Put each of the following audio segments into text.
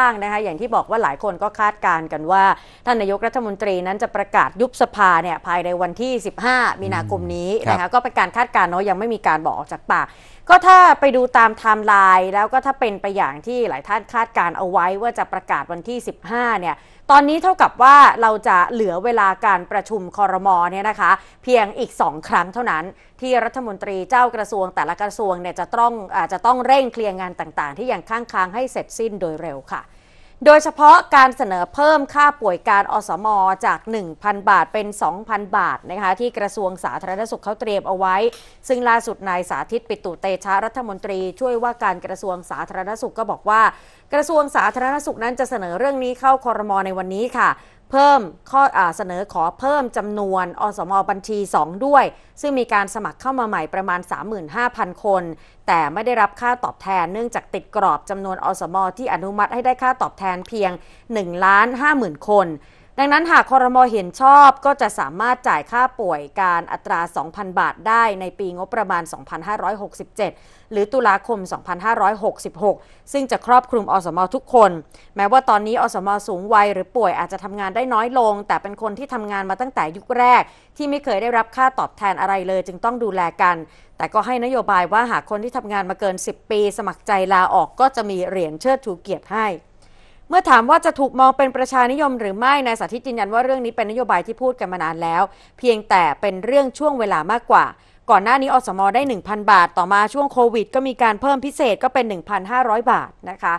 ้างนะคะอย่างที่บอกว่าหลายคนก็คาดการณ์กันว่าท่านนายกรัฐมนตรีนั้นจะประกาศยุบสภาเนี่ยภายในวันที่ 15 มีนาคมนี้นะคะก็เป็นการคาดการณ์เนาะยังไม่มีการบอกออกจากปากก็ถ้าไปดูตามไทม์ไลน์แล้วก็ถ้าเป็นไปอย่างที่หลายท่านคาดการเอาไว้ว่าจะประกาศวันที่ 15เนี่ยตอนนี้เท่ากับว่าเราจะเหลือเวลาการประชุมคอรมอเนี่ยนะคะ เพียงอีกสองครั้งเท่านั้น ที่รัฐมนตรีเจ้ากระทรวง แต่ละกระทรวงเนี่ยจะต้องอาจจะต้องเร่งเคลียร์งานต่าง ๆ ที่ยังค้างค้างให้เสร็จสิ้นโดยเร็วค่ะโดยเฉพาะการเสนอเพิ่มค่าป่วยการอสมอจาก 1,000 บาทเป็น 2,000 บาทนะคะที่กระทรวงสาธารณสุขเขาเตรียมเอาไว้ ซึ่งล่าสุดนายสาธิตปิตุเตชะรัฐมนตรีช่วยว่าการกระทรวงสาธารณสุขก็บอกว่า กระทรวงสาธารณสุขนั้นจะเสนอเรื่องนี้เข้าคอรมอในวันนี้ค่ะเพิ่มข้ออเสนอขอเพิ่มจำนวนอสมอบัญชี 2 ด้วย ซึ่งมีการสมัครเข้ามาใหม่ประมาณ 35,000 คน แต่ไม่ได้รับค่าตอบแทนเนื่องจากติดกรอบจำนวนอสมอที่อนุมัติให้ได้ค่าตอบแทนเพียง1ล้าน50,000 คนดังนั้นหากคอรมอเห็นชอบก็จะสามารถจ่ายค่าป่วยการอัตรา 2,000 บาทได้ในปีงบประมาณ 2,567 หรือตุลาคม 2,566 ซึ่งจะครอบคลุมอสมอทุกคน แม้ว่าตอนนี้อสมอสูงวัยหรือป่วยอาจจะทำงานได้น้อยลง แต่เป็นคนที่ทำงานมาตั้งแต่ยุคแรกที่ไม่เคยได้รับค่าตอบแทนอะไรเลยจึงต้องดูแลกัน แต่ก็ให้นโยบายว่าหากคนที่ทำงานมาเกิน 10 ปี สมัครใจลาออกก็จะมีเหรียญเชิดชูเกียรติให้เมื่อถามว่าจะถูกมองเป็นประชานิยมหรือไม่ นายสาธิตยืนยันว่าเรื่องนี้เป็นนโยบายที่พูดกันมานานแล้ว เพียงแต่เป็นเรื่องช่วงเวลามากกว่า ก่อนหน้านี้อสมอได้ 1,000 บาท ต่อมาช่วงโควิดก็มีการเพิ่มพิเศษก็เป็น 1,500 บาทนะคะ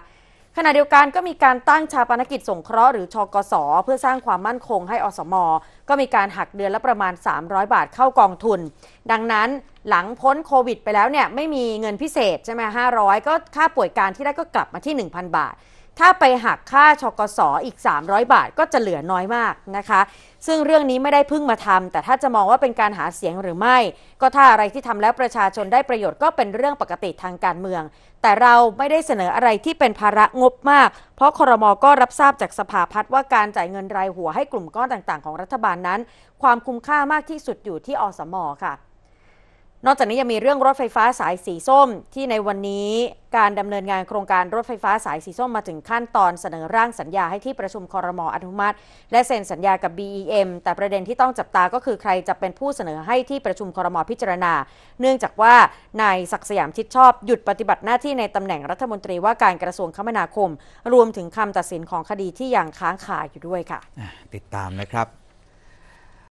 ขณะเดียวกันก็มีการตั้งชาปนกิจสงเคราะห์หรือชอกส เพื่อสร้างความมั่นคง ให้อสม ก็มีการหักเดือนละประมาณ 300 บาทเข้ากองทุน ดังนั้นหลังพ้นโควิดไปแล้วเนี่ยไม่มีเงินพิเศษใช่ไหม500 ก็ค่าป่วยการที่ได้ก็กลับมาที่ 1,000 บาทถ้าไปหักค่าชกสออีก 300 บาทก็จะเหลือน้อยมากนะคะ ซึ่งเรื่องนี้ไม่ได้เพิ่งมาทำ แต่ถ้าจะมองว่าเป็นการหาเสียงหรือไม่ ก็ถ้าอะไรที่ทำแล้วประชาชนได้ประโยชน์ก็เป็นเรื่องปกติทางการเมือง แต่เราไม่ได้เสนออะไรที่เป็นภาระงบมาก เพราะครมก็รับทราบจากสภาพัฒน์ว่าการจ่ายเงินรายหัวให้กลุ่มก้อนต่าง ๆของรัฐบาลนั้น ความคุ้มค่ามากที่สุดอยู่ที่อสมอค่ะนอกจากนี้ยังมีเรื่องรถไฟฟ้าสายสีส้ม ที่ในวันนี้การดำเนินงานโครงการรถไฟฟ้าสายสีส้มมาถึงขั้นตอนเสนอร่างสัญญาให้ที่ประชุมคอรมออนุมัติ และเซ็นสัญญากับ BEM แต่ประเด็นที่ต้องจับตาก็คือใครจะเป็นผู้เสนอให้ที่ประชุมคอรมอพิจารณา เนื่องจากว่านายศักสยามชิดชอบหยุดปฏิบัติหน้าที่ในตำแหน่งรัฐมนตรีว่าการกระทรวงคมนาคม รวมถึงคำตัดสินของคดีที่ยังค้างคาอยู่ด้วยค่ะติดตามนะครับ